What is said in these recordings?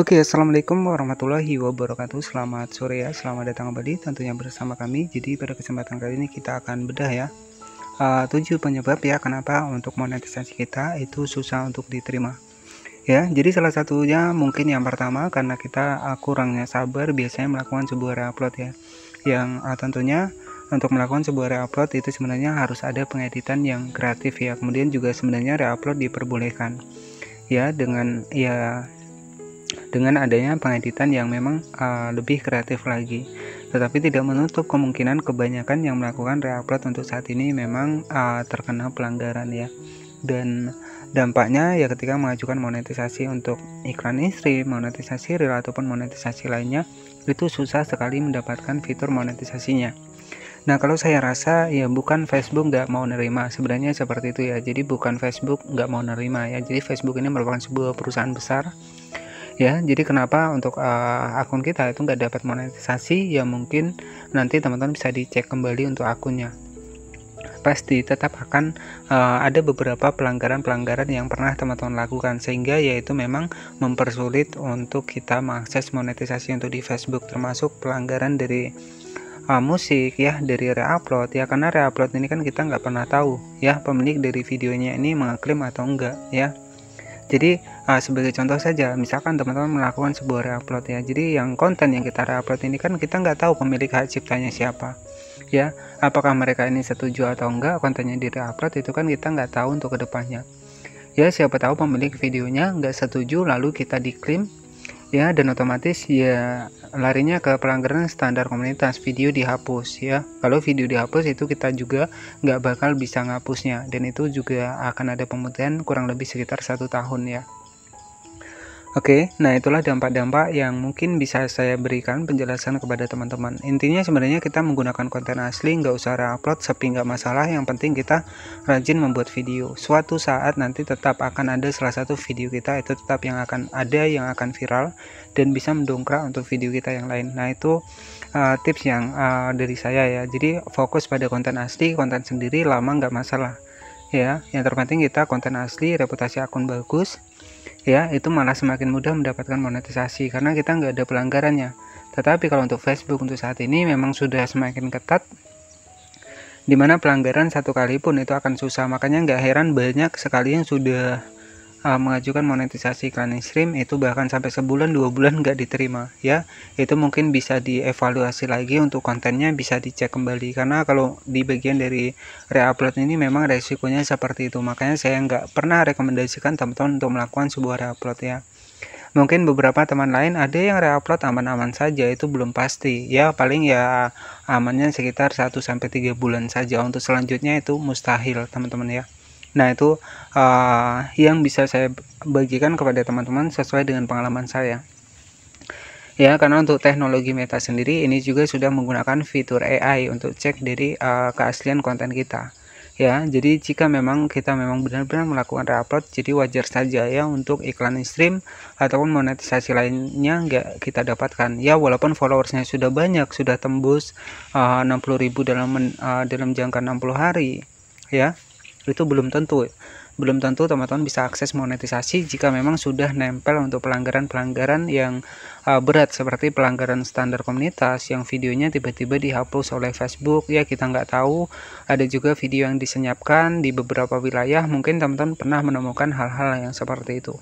Oke, okay, assalamualaikum warahmatullahi wabarakatuh. Selamat sore ya, selamat datang kembali tentunya bersama kami. Jadi pada kesempatan kali ini kita akan bedah ya eh, tujuh penyebab ya kenapa untuk monetisasi kita itu susah untuk diterima. Ya, jadi salah satunya mungkin yang pertama karena kita eh, kurangnya sabar biasanya melakukan sebuah reupload ya. Yang eh, tentunya untuk melakukan sebuah reupload itu sebenarnya harus ada pengeditan yang kreatif ya. Kemudian juga sebenarnya reupload diperbolehkan. Ya, dengan ya dengan adanya pengeditan yang memang uh, lebih kreatif lagi. Tetapi tidak menutup kemungkinan kebanyakan yang melakukan reupload untuk saat ini memang uh, terkena pelanggaran ya. Dan dampaknya ya ketika mengajukan monetisasi untuk iklan istri, monetisasi real ataupun monetisasi lainnya itu susah sekali mendapatkan fitur monetisasinya. Nah kalau saya rasa ya bukan Facebook nggak mau nerima sebenarnya seperti itu ya jadi bukan Facebook nggak mau nerima ya jadi Facebook ini merupakan sebuah perusahaan besar ya jadi kenapa untuk uh, akun kita itu nggak dapat monetisasi ya mungkin nanti teman-teman bisa dicek kembali untuk akunnya pasti tetap akan uh, ada beberapa pelanggaran-pelanggaran yang pernah teman-teman lakukan sehingga yaitu memang mempersulit untuk kita mengakses monetisasi untuk di Facebook termasuk pelanggaran dari uh, musik ya dari reupload ya karena reupload ini kan kita nggak pernah tahu ya pemilik dari videonya ini mengklaim atau enggak ya jadi uh, sebagai contoh saja misalkan teman-teman melakukan sebuah reupload ya jadi yang konten yang kita reupload ini kan kita nggak tahu pemilik hak ciptanya siapa ya apakah mereka ini setuju atau enggak kontennya di reupload itu kan kita nggak tahu untuk kedepannya ya siapa tahu pemilik videonya nggak setuju lalu kita diklaim ya dan otomatis ya larinya ke pelanggaran standar komunitas video dihapus ya kalau video dihapus itu kita juga nggak bakal bisa ngapusnya dan itu juga akan ada pemutihan kurang lebih sekitar satu tahun ya Oke, nah itulah dampak-dampak yang mungkin bisa saya berikan penjelasan kepada teman-teman. Intinya sebenarnya kita menggunakan konten asli, nggak usah upload, sepi nggak masalah. Yang penting kita rajin membuat video. Suatu saat nanti tetap akan ada salah satu video kita itu tetap yang akan ada yang akan viral dan bisa mendongkrak untuk video kita yang lain. Nah itu uh, tips yang uh, dari saya ya. Jadi fokus pada konten asli, konten sendiri lama nggak masalah. Ya, yang terpenting kita konten asli, reputasi akun bagus, ya itu malah semakin mudah mendapatkan monetisasi karena kita nggak ada pelanggarannya tetapi kalau untuk Facebook untuk saat ini memang sudah semakin ketat dimana pelanggaran satu kali pun itu akan susah makanya nggak heran banyak sekali yang sudah uh, mengajukan monetisasi iklan stream itu bahkan sampai sebulan dua bulan nggak diterima ya itu mungkin bisa dievaluasi lagi untuk kontennya bisa dicek kembali karena kalau di bagian dari reupload ini memang resikonya seperti itu makanya saya nggak pernah rekomendasikan teman-teman untuk melakukan sebuah reupload ya mungkin beberapa teman lain ada yang reupload aman-aman saja itu belum pasti ya paling ya amannya sekitar 1 3 bulan saja untuk selanjutnya itu mustahil teman-teman ya Nah, itu uh, yang bisa saya bagikan kepada teman-teman sesuai dengan pengalaman saya. Ya, karena untuk teknologi Meta sendiri ini juga sudah menggunakan fitur AI untuk cek dari uh, eh, keaslian konten kita. Ya, jadi jika memang kita memang benar-benar melakukan reupload, jadi wajar saja ya untuk iklan stream ataupun monetisasi lainnya nggak kita dapatkan. Ya, walaupun followersnya sudah banyak, sudah tembus uh, ribu dalam uh, dalam jangka 60 hari, ya itu belum tentu belum tentu teman-teman bisa akses monetisasi jika memang sudah nempel untuk pelanggaran-pelanggaran yang uh, berat seperti pelanggaran standar komunitas yang videonya tiba-tiba dihapus oleh Facebook ya kita nggak tahu ada juga video yang disenyapkan di beberapa wilayah mungkin teman-teman pernah menemukan hal-hal yang seperti itu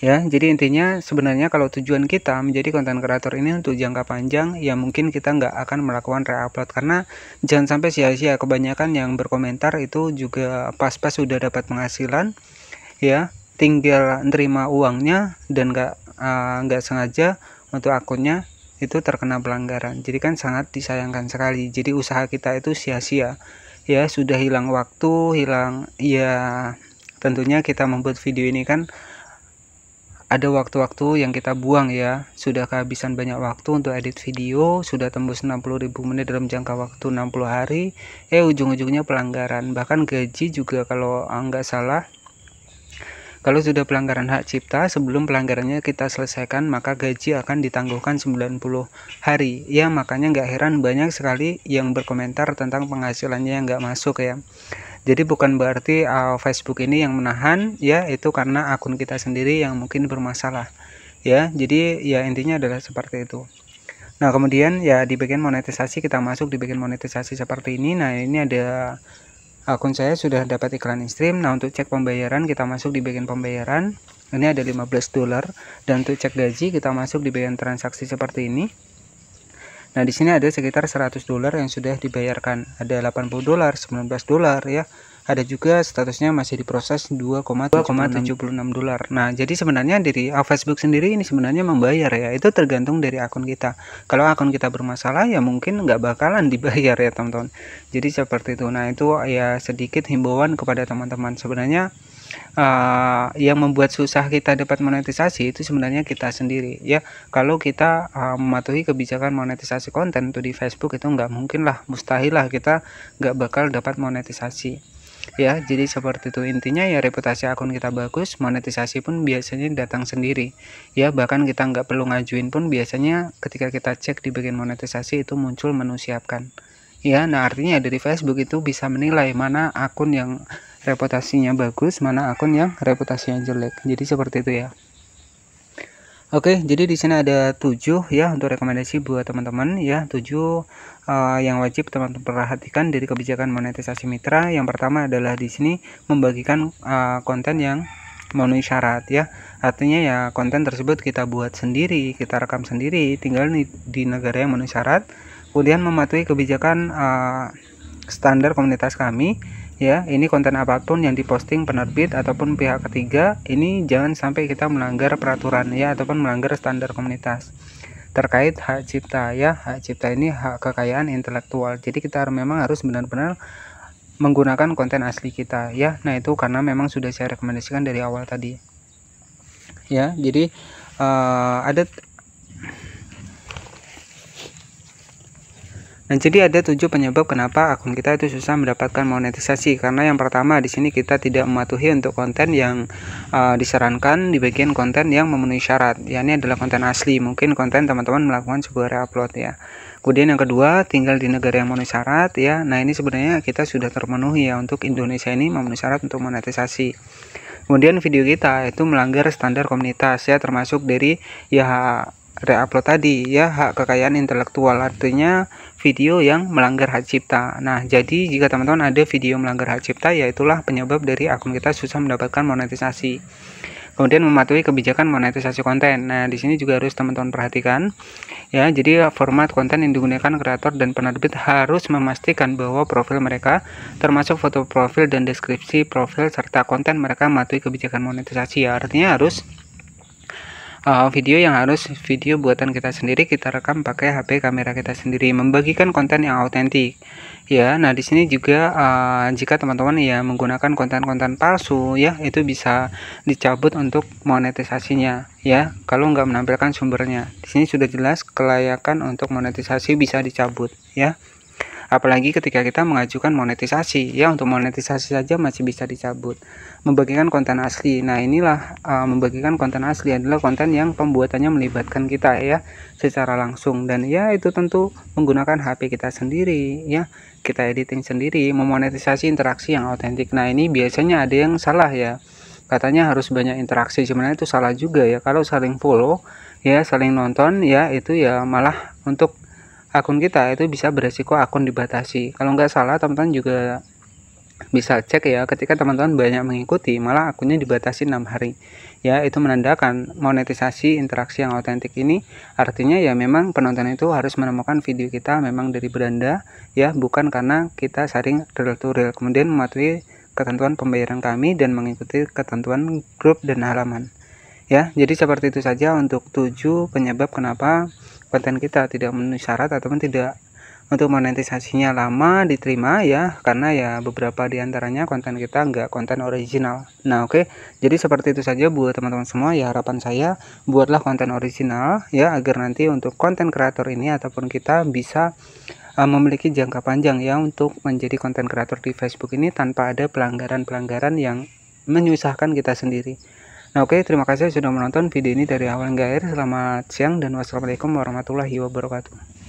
ya jadi intinya sebenarnya kalau tujuan kita menjadi konten kreator ini untuk jangka panjang ya mungkin kita nggak akan melakukan reupload karena jangan sampai sia-sia kebanyakan yang berkomentar itu juga pas-pas sudah dapat penghasilan ya tinggal nerima uangnya dan nggak eh, nggak uh, sengaja untuk akunnya itu terkena pelanggaran jadi kan sangat disayangkan sekali jadi usaha kita itu sia-sia ya sudah hilang waktu hilang ya tentunya kita membuat video ini kan ada waktu-waktu yang kita buang ya sudah kehabisan banyak waktu untuk edit video sudah tembus 60.000 menit dalam jangka waktu 60 hari eh ujung-ujungnya pelanggaran bahkan gaji juga kalau ah, nggak salah kalau sudah pelanggaran hak cipta sebelum pelanggarannya kita selesaikan maka gaji akan ditangguhkan 90 hari ya makanya nggak heran banyak sekali yang berkomentar tentang penghasilannya yang nggak masuk ya jadi bukan berarti uh, Facebook ini yang menahan ya itu karena akun kita sendiri yang mungkin bermasalah. Ya, jadi ya intinya adalah seperti itu. Nah, kemudian ya di bagian monetisasi kita masuk di bagian monetisasi seperti ini. Nah, ini ada akun saya sudah dapat iklan stream. Nah, untuk cek pembayaran kita masuk di bagian pembayaran. Ini ada 15 dolar dan untuk cek gaji kita masuk di bagian transaksi seperti ini. Nah, di sini ada sekitar 100 dolar yang sudah dibayarkan. Ada 80 dolar, 19 dolar ya. Ada juga statusnya masih diproses 2,76 dolar. Nah, jadi sebenarnya dari Facebook sendiri ini sebenarnya membayar ya. Itu tergantung dari akun kita. Kalau akun kita bermasalah ya mungkin nggak bakalan dibayar ya, teman-teman. Jadi seperti itu. Nah, itu ya sedikit himbauan kepada teman-teman. Sebenarnya uh, yang membuat susah kita dapat monetisasi itu sebenarnya kita sendiri ya kalau kita uh, mematuhi kebijakan monetisasi konten tuh di Facebook itu nggak mungkin lah mustahil lah kita nggak bakal dapat monetisasi ya jadi seperti itu intinya ya reputasi akun kita bagus monetisasi pun biasanya datang sendiri ya bahkan kita nggak perlu ngajuin pun biasanya ketika kita cek di bagian monetisasi itu muncul menu siapkan ya nah artinya dari Facebook itu bisa menilai mana akun yang reputasinya bagus, mana akun yang reputasinya jelek. Jadi seperti itu ya. Oke, jadi di sini ada tujuh ya untuk rekomendasi buat teman-teman ya, tujuh uh, yang wajib teman-teman perhatikan dari kebijakan monetisasi mitra. Yang pertama adalah di sini membagikan uh, konten yang memenuhi syarat ya. Artinya ya konten tersebut kita buat sendiri, kita rekam sendiri, tinggal di, di negara yang memenuhi syarat, kemudian mematuhi kebijakan uh, standar komunitas kami ya ini konten apapun yang diposting penerbit ataupun pihak ketiga ini jangan sampai kita melanggar peraturan ya ataupun melanggar standar komunitas terkait hak cipta ya hak cipta ini hak kekayaan intelektual jadi kita memang harus benar-benar menggunakan konten asli kita ya nah itu karena memang sudah saya rekomendasikan dari awal tadi ya jadi uh, ada Nah, jadi ada tujuh penyebab kenapa akun kita itu susah mendapatkan monetisasi. Karena yang pertama di sini kita tidak mematuhi untuk konten yang uh, disarankan di bagian konten yang memenuhi syarat. Ya Ini adalah konten asli, mungkin konten teman-teman melakukan sebuah reupload ya. Kemudian yang kedua, tinggal di negara yang memenuhi syarat ya. Nah, ini sebenarnya kita sudah terpenuhi ya untuk Indonesia ini memenuhi syarat untuk monetisasi. Kemudian video kita itu melanggar standar komunitas ya termasuk dari ya upload tadi ya hak kekayaan intelektual artinya video yang melanggar hak cipta nah jadi jika teman-teman ada video melanggar hak cipta ya itulah penyebab dari akun kita susah mendapatkan monetisasi kemudian mematuhi kebijakan monetisasi konten nah di sini juga harus teman-teman perhatikan ya jadi format konten yang digunakan kreator dan penerbit harus memastikan bahwa profil mereka termasuk foto profil dan deskripsi profil serta konten mereka mematuhi kebijakan monetisasi ya artinya harus uh, video yang harus video buatan kita sendiri kita rekam pakai HP kamera kita sendiri membagikan konten yang autentik ya nah di sini juga uh, jika teman-teman ya menggunakan konten-konten palsu ya itu bisa dicabut untuk monetisasinya ya kalau nggak menampilkan sumbernya di sini sudah jelas kelayakan untuk monetisasi bisa dicabut ya Apalagi ketika kita mengajukan monetisasi, ya untuk monetisasi saja masih bisa dicabut. Membagikan konten asli. Nah, inilah uh, membagikan konten asli adalah konten yang pembuatannya melibatkan kita ya secara langsung dan ya itu tentu menggunakan HP kita sendiri ya. Kita editing sendiri, memonetisasi interaksi yang otentik. Nah, ini biasanya ada yang salah ya katanya harus banyak interaksi sebenarnya itu salah juga ya kalau saling follow ya saling nonton ya itu ya malah untuk akun kita itu bisa beresiko akun dibatasi. Kalau nggak salah teman-teman juga bisa cek ya ketika teman-teman banyak mengikuti malah akunnya dibatasi enam hari ya itu menandakan monetisasi interaksi yang otentik ini artinya ya memang penonton itu harus menemukan video kita memang dari beranda ya bukan karena kita sharing real to real kemudian mematuhi ketentuan pembayaran kami dan mengikuti ketentuan grup dan halaman ya jadi seperti itu saja untuk tujuh penyebab kenapa konten kita tidak memenuhi syarat ataupun tidak untuk monetisasinya lama diterima ya karena ya beberapa diantaranya konten kita nggak konten original nah oke okay. jadi seperti itu saja buat teman-teman semua ya harapan saya buatlah konten original ya agar nanti untuk konten kreator ini ataupun kita bisa uh, memiliki jangka panjang ya untuk menjadi konten kreator di Facebook ini tanpa ada pelanggaran-pelanggaran yang menyusahkan kita sendiri Nah oke, okay, terima kasih sudah menonton video ini dari awal hingga akhir. Selamat siang dan wassalamualaikum warahmatullahi wabarakatuh.